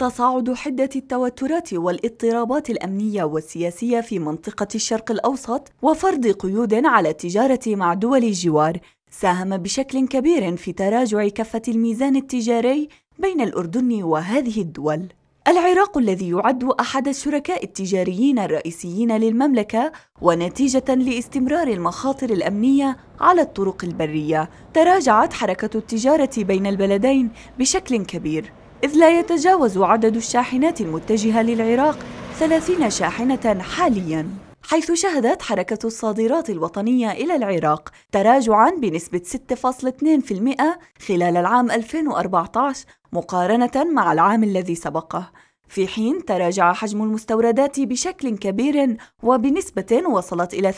تصاعد حدة التوترات والاضطرابات الأمنية والسياسية في منطقة الشرق الأوسط وفرض قيود على التجارة مع دول الجوار ساهم بشكل كبير في تراجع كفة الميزان التجاري بين الأردن وهذه الدول. العراق الذي يعد أحد الشركاء التجاريين الرئيسيين للمملكة ونتيجة لاستمرار المخاطر الأمنية على الطرق البرية، تراجعت حركة التجارة بين البلدين بشكل كبير، إذ لا يتجاوز عدد الشاحنات المتجهة للعراق 30 شاحنة حالياً حيث شهدت حركة الصادرات الوطنية إلى العراق تراجعاً بنسبة 6.2% خلال العام 2014 مقارنة مع العام الذي سبقه في حين تراجع حجم المستوردات بشكل كبير وبنسبة وصلت إلى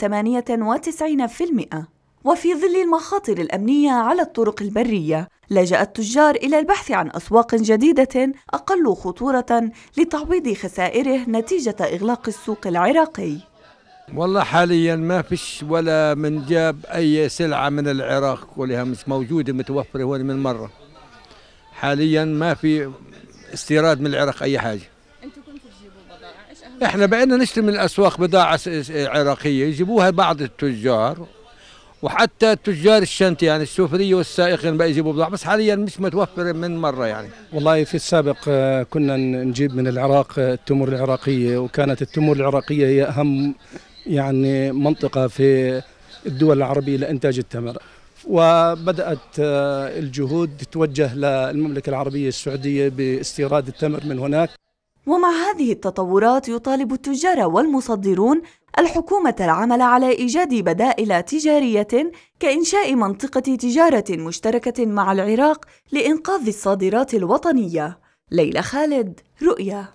98% وفي ظل المخاطر الأمنية على الطرق البرية، لجأ التجار إلى البحث عن أسواق جديدة أقل خطورة لتعويض خسائره نتيجة إغلاق السوق العراقي. والله حاليا ما فيش ولا من جاب أي سلعة من العراق كلها مش موجودة متوفرة هون من مرة. حاليا ما في استيراد من العراق أي حاجة. احنا بقينا نشتري من الاسواق بضاعه عراقيه يجيبوها بعض التجار وحتى تجار الشنطة يعني السفرية والسائقين بقى يجيبوا بضاعة بس حاليا مش متوفر من مرة يعني والله في السابق آه، كنا نجيب من العراق آه، التمور العراقية وكانت التمور العراقية هي أهم يعني منطقة في الدول العربية لإنتاج التمر وبدأت آه، الجهود تتوجه للمملكة العربية السعودية باستيراد التمر من هناك ومع هذه التطورات يطالب التجار والمصدرون الحكومة العمل على إيجاد بدائل تجارية كإنشاء منطقة تجارة مشتركة مع العراق لإنقاذ الصادرات الوطنية ليلى خالد رؤيا